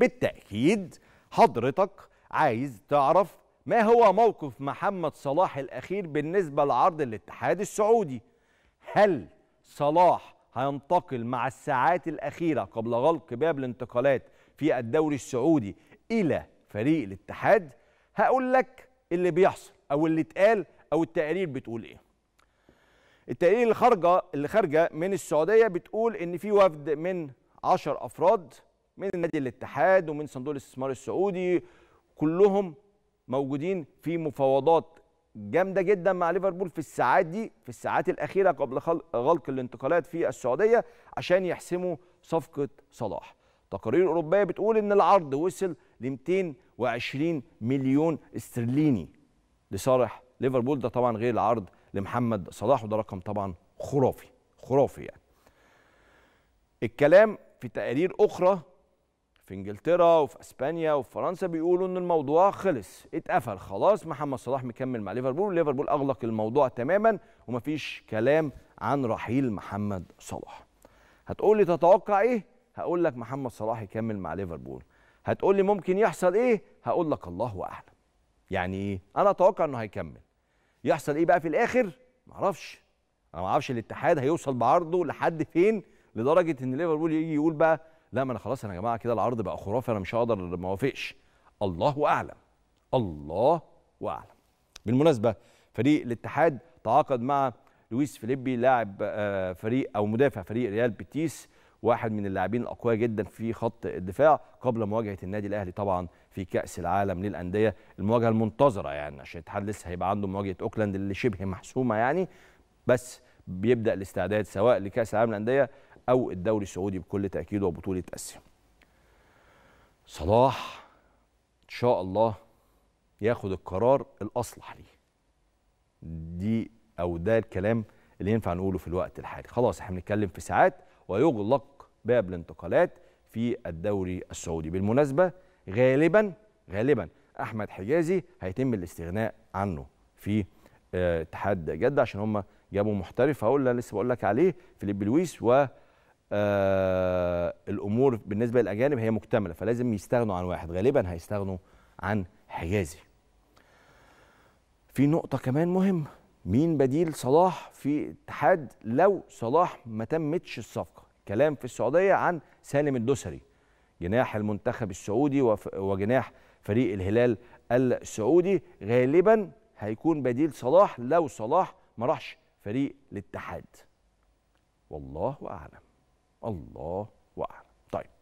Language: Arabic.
بالتأكيد حضرتك عايز تعرف ما هو موقف محمد صلاح الأخير بالنسبة لعرض الاتحاد السعودي هل صلاح هينتقل مع الساعات الأخيرة قبل غلق باب الانتقالات في الدوري السعودي إلى فريق الاتحاد هقول لك اللي بيحصل أو اللي اتقال أو التقارير بتقول إيه التقارير اللي خارجه اللي خارجه من السعوديه بتقول ان في وفد من 10 افراد من النادي الاتحاد ومن صندوق الاستثمار السعودي كلهم موجودين في مفاوضات جامده جدا مع ليفربول في الساعات دي في الساعات الاخيره قبل غلق الانتقالات في السعوديه عشان يحسموا صفقه صلاح تقارير اوروبيه بتقول ان العرض وصل ل 220 مليون استرليني لصالح ليفربول ده طبعا غير العرض لمحمد صلاح وده رقم طبعا خرافي خرافي يعني الكلام في تقارير اخرى في انجلترا وفي اسبانيا وفي فرنسا بيقولوا ان الموضوع خلص اتقفل خلاص محمد صلاح مكمل مع ليفربول ليفربول اغلق الموضوع تماما ومفيش كلام عن رحيل محمد صلاح هتقول لي تتوقع ايه هقول لك محمد صلاح يكمل مع ليفربول هتقول لي ممكن يحصل ايه هقول لك الله اعلم يعني ايه انا اتوقع انه هيكمل يحصل ايه بقى في الاخر معرفش انا معرفش الاتحاد هيوصل بعرضه لحد فين لدرجه ان ليفربول يجي يقول بقى لا ما انا خلاص انا يا جماعه كده العرض بقى خرافي انا مش هقدر ما اوافقش الله اعلم الله اعلم بالمناسبه فريق الاتحاد تعاقد مع لويس فيليبي لاعب آه، فريق او مدافع فريق ريال بيتيس واحد من اللاعبين الاقوياء جدا في خط الدفاع قبل مواجهه النادي الاهلي طبعا في كاس العالم للانديه المواجهه المنتظره يعني عشان الاتحاد لسه هيبقى عنده مواجهه اوكلاند اللي شبه محسومه يعني بس بيبدا الاستعداد سواء لكاس العالم للانديه او الدوري السعودي بكل تاكيد وبطوله اسيا صلاح ان شاء الله ياخد القرار الاصلح ليه دي او ده الكلام اللي ينفع نقوله في الوقت الحالي خلاص احنا بنتكلم في ساعات ويغلق باب الانتقالات في الدوري السعودي بالمناسبه غالبا غالبا احمد حجازي هيتم الاستغناء عنه في آه، اتحاد جده عشان هم جابوا محترف هقول لسه بقول لك عليه فيليب لويس و آه الامور بالنسبه للاجانب هي مكتمله فلازم يستغنوا عن واحد غالبا هيستغنوا عن حجازي في نقطه كمان مهم مين بديل صلاح في اتحاد لو صلاح ما تمتش الصفقه كلام في السعوديه عن سالم الدوسري جناح المنتخب السعودي وجناح فريق الهلال السعودي غالبا هيكون بديل صلاح لو صلاح ما راحش فريق الاتحاد والله اعلم الله أعلم طيب